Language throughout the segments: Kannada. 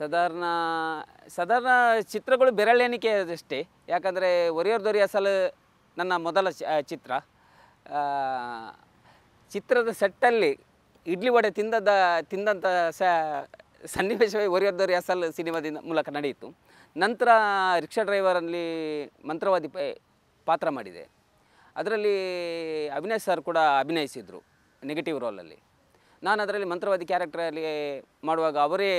ಸಾಧಾರಣ ಸಾಧಾರಣ ಚಿತ್ರಗಳು ಬೆರಳೆಣಿಕೆ ಅದಷ್ಟೇ ಯಾಕಂದರೆ ಒರಿಯೋರ್ ದೊರಿ ಅಸಲು ನನ್ನ ಮೊದಲ ಚಿತ್ರ ಚಿತ್ರದ ಸೆಟ್ಟಲ್ಲಿ ಇಡ್ಲಿ ವಡೆ ತಿಂದದ ತಿಂದಂಥ ಸ ಸನ್ನಿವೇಶವೇ ಒರಿಯೋರ್ ದೊರಿ ಅಸಲ್ ಸಿನಿಮಾದಿಂದ ಮೂಲಕ ನಡೆಯಿತು ನಂತರ ರಿಕ್ಷಾ ಡ್ರೈವರಲ್ಲಿ ಮಂತ್ರವಾದಿ ಪಾತ್ರ ಮಾಡಿದೆ ಅದರಲ್ಲಿ ಅಭಿನಯ್ ಸರ್ ಕೂಡ ಅಭಿನಯಿಸಿದರು ನೆಗೆಟಿವ್ ರೋಲಲ್ಲಿ ನಾನು ಅದರಲ್ಲಿ ಮಂತ್ರವಾದಿ ಕ್ಯಾರೆಕ್ಟರಲ್ಲಿ ಮಾಡುವಾಗ ಅವರೇ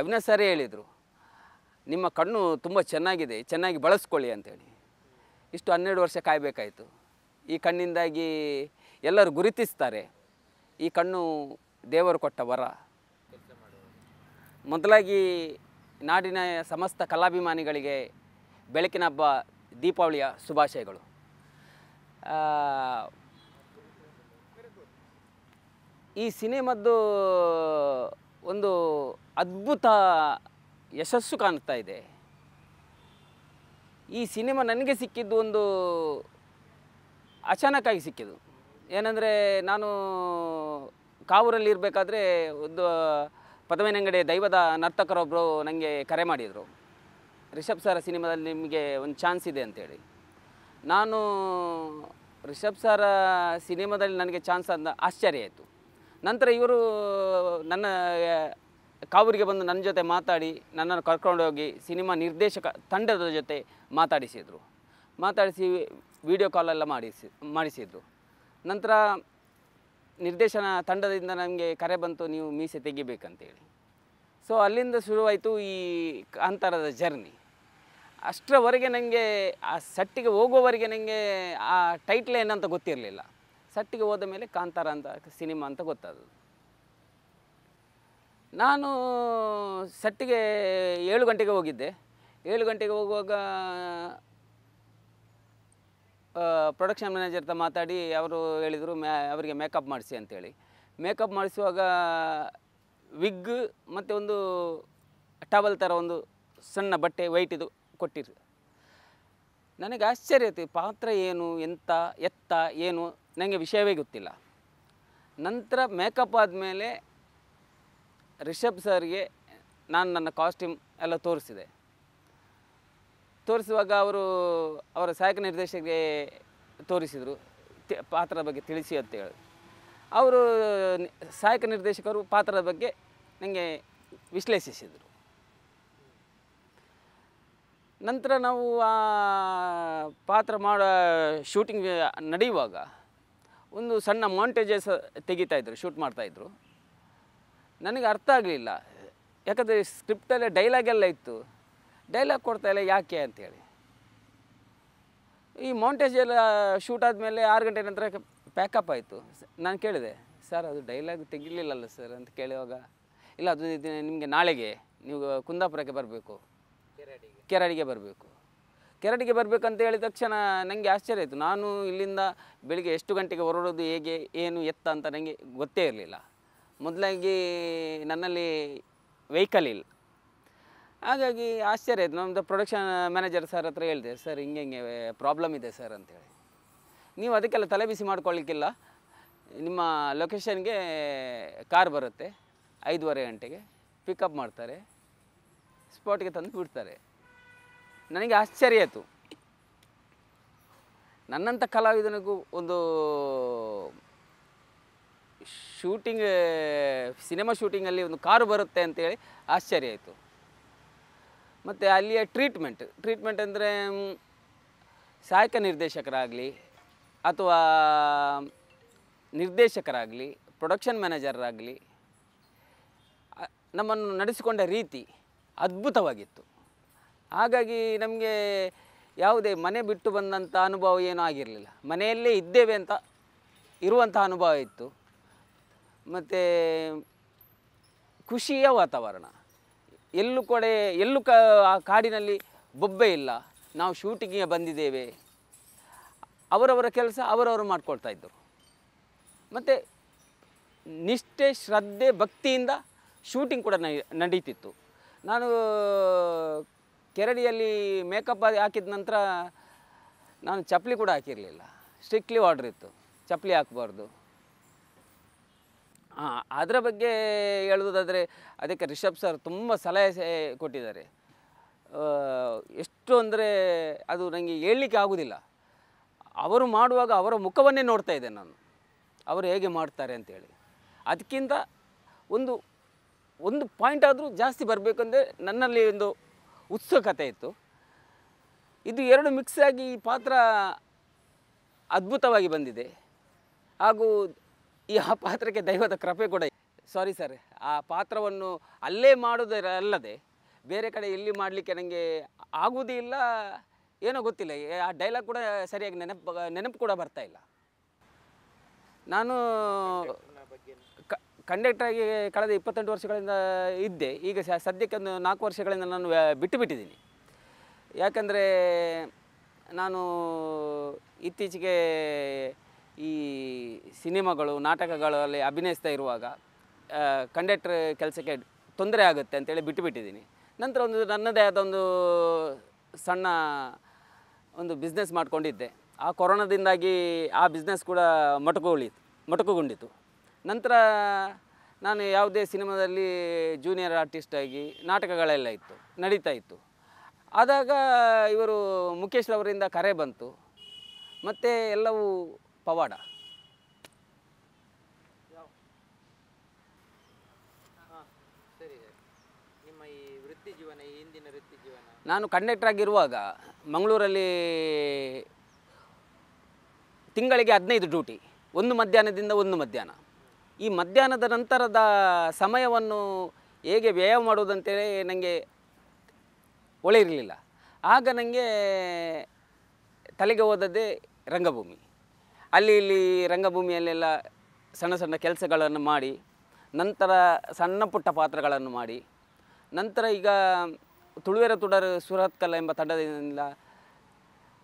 ಅವಿನಾಶ್ ಸರೇ ಹೇಳಿದರು ನಿಮ್ಮ ಕಣ್ಣು ತುಂಬ ಚೆನ್ನಾಗಿದೆ ಚೆನ್ನಾಗಿ ಬಳಸ್ಕೊಳ್ಳಿ ಅಂಥೇಳಿ ಇಷ್ಟು ಹನ್ನೆರಡು ವರ್ಷ ಕಾಯಬೇಕಾಯಿತು ಈ ಕಣ್ಣಿಂದಾಗಿ ಎಲ್ಲರೂ ಗುರುತಿಸ್ತಾರೆ ಈ ಕಣ್ಣು ದೇವರು ಕೊಟ್ಟ ವರ ಮೊದಲಾಗಿ ನಾಡಿನ ಸಮಸ್ತ ಕಲಾಭಿಮಾನಿಗಳಿಗೆ ಬೆಳಕಿನ ಹಬ್ಬ ದೀಪಾವಳಿಯ ಶುಭಾಶಯಗಳು ಈ ಸಿನಿಮದ್ದು ಒಂದು ಅದ್ಭುತ ಯಶಸ್ಸು ಕಾಣ್ತಾ ಇದೆ ಈ ಸಿನಿಮಾ ನನಗೆ ಸಿಕ್ಕಿದ್ದು ಒಂದು ಅಚಾನಕ್ಕಾಗಿ ಸಿಕ್ಕಿದ್ದು ಏನಂದರೆ ನಾನು ಕಾವೂರಲ್ಲಿ ಇರಬೇಕಾದ್ರೆ ಒಂದು ಪದವೇನಂಗಡಿ ದೈವದ ನರ್ತಕರೊಬ್ಬರು ನನಗೆ ಕರೆ ಮಾಡಿದರು ರಿಷಬ್ ಸರ ಸಿನಿಮಾದಲ್ಲಿ ನಿಮಗೆ ಒಂದು ಚಾನ್ಸ್ ಇದೆ ಅಂತೇಳಿ ನಾನು ರಿಷಬ್ ಸರ ಸಿನಿಮಾದಲ್ಲಿ ನನಗೆ ಚಾನ್ಸ್ ಅಂದ ಆಶ್ಚರ್ಯ ಆಯಿತು ನಂತರ ಇವರು ನನ್ನ ಕಾವೂರಿಗೆ ಬಂದು ನನ್ನ ಜೊತೆ ಮಾತಾಡಿ ನನ್ನನ್ನು ಕರ್ಕೊಂಡೋಗಿ ಸಿನಿಮಾ ನಿರ್ದೇಶಕ ತಂಡದ ಜೊತೆ ಮಾತಾಡಿಸಿದರು ಮಾತಾಡಿಸಿ ವಿಡಿಯೋ ಕಾಲೆಲ್ಲ ಮಾಡಿಸಿ ಮಾಡಿಸಿದರು ನಂತರ ನಿರ್ದೇಶನ ತಂಡದಿಂದ ನನಗೆ ಕರೆ ಬಂತು ನೀವು ಮೀಸೆ ತೆಗಿಬೇಕಂತೇಳಿ ಸೊ ಅಲ್ಲಿಂದ ಶುರುವಾಯಿತು ಈ ಅಂತರದ ಜರ್ನಿ ಅಷ್ಟರವರೆಗೆ ನನಗೆ ಆ ಸೆಟ್ಟಿಗೆ ಹೋಗುವವರೆಗೆ ನನಗೆ ಆ ಟೈಟ್ಲ್ ಏನಂತ ಗೊತ್ತಿರಲಿಲ್ಲ ಸಟ್ಟಿಗೆ ಹೋದ ಮೇಲೆ ಕಾಂತಾರ ಅಂತ ಸಿನಿಮಾ ಅಂತ ಗೊತ್ತಾದದ್ದು ನಾನು ಸಟ್ಟಿಗೆ ಏಳು ಗಂಟೆಗೆ ಹೋಗಿದ್ದೆ ಏಳು ಗಂಟೆಗೆ ಹೋಗುವಾಗ ಪ್ರೊಡಕ್ಷನ್ ಮ್ಯಾನೇಜರ್ ಹತ್ರ ಮಾತಾಡಿ ಅವರು ಹೇಳಿದರು ಮ್ಯಾ ಅವರಿಗೆ ಮೇಕಪ್ ಮಾಡಿಸಿ ಅಂತೇಳಿ ಮೇಕಪ್ ಮಾಡಿಸುವಾಗ ವಿಗ್ ಮತ್ತು ಒಂದು ಟವಲ್ ಥರ ಒಂದು ಸಣ್ಣ ಬಟ್ಟೆ ವೈಟ್ ಇದು ಕೊಟ್ಟಿರು ನನಗೆ ಆಶ್ಚರ್ಯ ಆಯ್ತು ಪಾತ್ರ ಏನು ಎಂಥ ಎತ್ತ ಏನು ನನಗೆ ವಿಷಯವೇ ಗೊತ್ತಿಲ್ಲ ನಂತರ ಮೇಕಪ್ ಆದಮೇಲೆ ರಿಷಬ್ ಸರ್ಗೆ ನಾನು ನನ್ನ ಕಾಸ್ಟ್ಯೂಮ್ ಎಲ್ಲ ತೋರಿಸಿದೆ ತೋರಿಸುವಾಗ ಅವರು ಅವರ ಸಹಾಯಕ ನಿರ್ದೇಶಕರಿಗೆ ತೋರಿಸಿದರು ಪಾತ್ರದ ಬಗ್ಗೆ ತಿಳಿಸಿ ಅಂತ ಹೇಳಿ ಅವರು ಸಹಾಯಕ ನಿರ್ದೇಶಕರು ಪಾತ್ರದ ಬಗ್ಗೆ ನನಗೆ ವಿಶ್ಲೇಷಿಸಿದರು ನಂತರ ನಾವು ಆ ಪಾತ್ರ ಮಾಡೋ ಶೂಟಿಂಗ್ ನಡೆಯುವಾಗ ಒಂದು ಸಣ್ಣ ಮಾಂಟೇಜಸ್ ತೆಗಿತಾಯಿದ್ರು ಶೂಟ್ ಮಾಡ್ತಾಯಿದ್ರು ನನಗೆ ಅರ್ಥ ಆಗಲಿಲ್ಲ ಯಾಕಂದರೆ ಸ್ಕ್ರಿಪ್ಟಲ್ಲೇ ಎಲ್ಲ ಇತ್ತು ಡೈಲಾಗ್ ಇಲ್ಲ ಯಾಕೆ ಅಂಥೇಳಿ ಈ ಮೌಂಟೇಜ್ ಎಲ್ಲ ಶೂಟ್ ಆದಮೇಲೆ ಆರು ಗಂಟೆ ನಂತರ ಪ್ಯಾಕಪ್ ಆಯಿತು ನಾನು ಕೇಳಿದೆ ಸರ್ ಅದು ಡೈಲಾಗ್ ತೆಗಿಲಿಲ್ಲಲ್ಲ ಸರ್ ಅಂತ ಕೇಳುವಾಗ ಇಲ್ಲ ಅದು ನಿಮಗೆ ನಾಳೆಗೆ ನೀವು ಕುಂದಾಪುರಕ್ಕೆ ಬರಬೇಕು ಕೆರಾಡಿಗೆ ಬರಬೇಕು ಕೆರಟಿಗೆ ಬರಬೇಕಂತ ಹೇಳಿದ ತಕ್ಷಣ ನನಗೆ ಆಶ್ಚರ್ಯ ಆಯಿತು ನಾನು ಇಲ್ಲಿಂದ ಬೆಳಿಗ್ಗೆ ಎಷ್ಟು ಗಂಟೆಗೆ ಹೊರಡೋದು ಹೇಗೆ ಏನು ಎತ್ತ ಅಂತ ನನಗೆ ಗೊತ್ತೇ ಇರಲಿಲ್ಲ ಮೊದಲಾಗಿ ನನ್ನಲ್ಲಿ ವೆಹಿಕಲ್ ಇಲ್ಲ ಹಾಗಾಗಿ ಆಶ್ಚರ್ಯ ಆಯಿತು ನಮ್ಮದು ಪ್ರೊಡಕ್ಷನ್ ಮ್ಯಾನೇಜರ್ ಸರ್ ಹತ್ರ ಹೇಳಿದೆ ಸರ್ ಹಿಂಗೆ ಹಿಂಗೆ ಪ್ರಾಬ್ಲಮ್ ಇದೆ ಸರ್ ಅಂತೇಳಿ ನೀವು ಅದಕ್ಕೆಲ್ಲ ತಲೆ ಬಿಸಿ ಮಾಡ್ಕೊಳ್ಳಿಕ್ಕಿಲ್ಲ ನಿಮ್ಮ ಲೊಕೇಶನ್ಗೆ ಕಾರ್ ಬರುತ್ತೆ ಐದೂವರೆ ಗಂಟೆಗೆ ಪಿಕಪ್ ಮಾಡ್ತಾರೆ ಸ್ಪಾಟ್ಗೆ ತಂದು ಬಿಡ್ತಾರೆ ನನಗೆ ಆಶ್ಚರ್ಯ ಆಯಿತು ನನ್ನಂಥ ಕಲಾವಿದನಿಗೂ ಒಂದು ಶೂಟಿಂಗ್ ಸಿನಿಮಾ ಶೂಟಿಂಗಲ್ಲಿ ಒಂದು ಕಾರು ಬರುತ್ತೆ ಅಂತೇಳಿ ಆಶ್ಚರ್ಯ ಆಯಿತು ಮತ್ತು ಅಲ್ಲಿಯ ಟ್ರೀಟ್ಮೆಂಟ್ ಟ್ರೀಟ್ಮೆಂಟ್ ಅಂದರೆ ಸಹಾಯಕ ನಿರ್ದೇಶಕರಾಗಲಿ ಅಥವಾ ನಿರ್ದೇಶಕರಾಗಲಿ ಪ್ರೊಡಕ್ಷನ್ ಮ್ಯಾನೇಜರಾಗಲಿ ನಮ್ಮನ್ನು ನಡೆಸಿಕೊಂಡ ರೀತಿ ಅದ್ಭುತವಾಗಿತ್ತು ಹಾಗಾಗಿ ನಮಗೆ ಯಾವುದೇ ಮನೆ ಬಿಟ್ಟು ಬಂದಂಥ ಅನುಭವ ಏನೂ ಆಗಿರಲಿಲ್ಲ ಮನೆಯಲ್ಲೇ ಇದ್ದೇವೆ ಅಂತ ಇರುವಂಥ ಅನುಭವ ಇತ್ತು ಮತ್ತು ಖುಷಿಯ ವಾತಾವರಣ ಎಲ್ಲೂ ಕಡೆ ಎಲ್ಲೂ ಕ ಆ ಕಾಡಿನಲ್ಲಿ ಬೊಬ್ಬೆ ಇಲ್ಲ ನಾವು ಶೂಟಿಂಗಿಗೆ ಬಂದಿದ್ದೇವೆ ಅವರವರ ಕೆಲಸ ಅವರವರು ಮಾಡ್ಕೊಳ್ತಾ ಇದ್ದರು ಮತ್ತು ನಿಷ್ಠೆ ಶ್ರದ್ಧೆ ಭಕ್ತಿಯಿಂದ ಶೂಟಿಂಗ್ ಕೂಡ ನಡೀತಿತ್ತು ನಾನು ಕೆರಡಿಯಲ್ಲಿ ಮೇಕಪ್ ಹಾಕಿದ ನಂತರ ನಾನು ಚಪ್ಪಲಿ ಕೂಡ ಹಾಕಿರಲಿಲ್ಲ ಸ್ಟ್ರಿಕ್ಟ್ಲಿ ಆರ್ಡ್ರ್ ಇತ್ತು ಚಪ್ಪಲಿ ಹಾಕಬಾರ್ದು ಹಾಂ ಅದರ ಬಗ್ಗೆ ಹೇಳುವುದಾದರೆ ಅದಕ್ಕೆ ರಿಷಬ್ ಸರ್ ತುಂಬ ಸಲಹೆ ಕೊಟ್ಟಿದ್ದಾರೆ ಎಷ್ಟು ಅಂದರೆ ಅದು ನನಗೆ ಹೇಳಲಿಕ್ಕೆ ಆಗೋದಿಲ್ಲ ಅವರು ಮಾಡುವಾಗ ಅವರ ಮುಖವನ್ನೇ ನೋಡ್ತಾ ಇದ್ದೆ ನಾನು ಅವರು ಹೇಗೆ ಮಾಡ್ತಾರೆ ಅಂತೇಳಿ ಅದಕ್ಕಿಂತ ಒಂದು ಒಂದು ಪಾಯಿಂಟ್ ಆದರೂ ಜಾಸ್ತಿ ಬರಬೇಕಂದ್ರೆ ನನ್ನಲ್ಲಿ ಒಂದು ಉತ್ಸುಕತೆ ಇತ್ತು ಇದು ಎರಡು ಮಿಕ್ಸ್ ಆಗಿ ಈ ಪಾತ್ರ ಅದ್ಭುತವಾಗಿ ಬಂದಿದೆ ಹಾಗೂ ಈ ಆ ಪಾತ್ರಕ್ಕೆ ದೈವದ ಕೃಪೆ ಕೂಡ ಸಾರಿ ಸರ್ ಆ ಪಾತ್ರವನ್ನು ಅಲ್ಲೇ ಮಾಡೋದರಲ್ಲದೆ ಬೇರೆ ಕಡೆ ಎಲ್ಲಿ ಮಾಡಲಿಕ್ಕೆ ನನಗೆ ಆಗುವುದೇ ಇಲ್ಲ ಏನೋ ಗೊತ್ತಿಲ್ಲ ಆ ಡೈಲಾಗ್ ಕೂಡ ಸರಿಯಾಗಿ ನೆನಪು ನೆನಪು ಕೂಡ ಬರ್ತಾ ಇಲ್ಲ ನಾನು ಆಗಿ ಕಳೆದ ಇಪ್ಪತ್ತೆಂಟು ವರ್ಷಗಳಿಂದ ಇದ್ದೆ ಈಗ ಸದ್ಯಕ್ಕೆ ಒಂದು ನಾಲ್ಕು ವರ್ಷಗಳಿಂದ ನಾನು ಬಿಟ್ಟು ಬಿಟ್ಟಿದ್ದೀನಿ ಯಾಕಂದರೆ ನಾನು ಇತ್ತೀಚೆಗೆ ಈ ಸಿನಿಮಾಗಳು ನಾಟಕಗಳಲ್ಲಿ ಅಭಿನಯಿಸ್ತಾ ಇರುವಾಗ ಕಂಡಕ್ಟ್ರ್ ಕೆಲಸಕ್ಕೆ ತೊಂದರೆ ಆಗುತ್ತೆ ಅಂತೇಳಿ ಬಿಟ್ಟು ಬಿಟ್ಟಿದ್ದೀನಿ ನಂತರ ಒಂದು ನನ್ನದೇ ಆದ ಒಂದು ಸಣ್ಣ ಒಂದು ಬಿಸ್ನೆಸ್ ಮಾಡಿಕೊಂಡಿದ್ದೆ ಆ ಕೊರೋನಾದಿಂದಾಗಿ ಆ ಬಿಸ್ನೆಸ್ ಕೂಡ ಮೊಟಕುಗಳಿತ್ತು ಮೊಟಕುಗೊಂಡಿತು ನಂತರ ನಾನು ಯಾವುದೇ ಸಿನಿಮಾದಲ್ಲಿ ಜೂನಿಯರ್ ಆರ್ಟಿಸ್ಟಾಗಿ ನಾಟಕಗಳೆಲ್ಲ ಇತ್ತು ನಡೀತಾ ಇತ್ತು ಆದಾಗ ಇವರು ಮುಖೇಶ್ ಅವರಿಂದ ಕರೆ ಬಂತು ಮತ್ತು ಎಲ್ಲವೂ ಪವಾಡ ನಾನು ಕಂಡಕ್ಟರ್ ಆಗಿರುವಾಗ ಮಂಗಳೂರಲ್ಲಿ ತಿಂಗಳಿಗೆ ಹದಿನೈದು ಡ್ಯೂಟಿ ಒಂದು ಮಧ್ಯಾಹ್ನದಿಂದ ಒಂದು ಮಧ್ಯಾಹ್ನ ಈ ಮಧ್ಯಾಹ್ನದ ನಂತರದ ಸಮಯವನ್ನು ಹೇಗೆ ವ್ಯಯ ಮಾಡುವುದಂತೇಳಿ ನನಗೆ ಇರಲಿಲ್ಲ ಆಗ ನನಗೆ ತಲೆಗೆ ಹೋದದ್ದೇ ರಂಗಭೂಮಿ ಅಲ್ಲಿ ಇಲ್ಲಿ ರಂಗಭೂಮಿಯಲ್ಲೆಲ್ಲ ಸಣ್ಣ ಸಣ್ಣ ಕೆಲಸಗಳನ್ನು ಮಾಡಿ ನಂತರ ಸಣ್ಣ ಪುಟ್ಟ ಪಾತ್ರಗಳನ್ನು ಮಾಡಿ ನಂತರ ಈಗ ತುಳುವೆರ ತುಡರ್ ಸುರತ್ಕಲ್ಲ ಎಂಬ ತಂಡದಿಂದ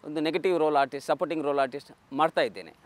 ಒಂದು negative role artist supporting role artist ಮಾಡ್ತಾ ಇದ್ದೇನೆ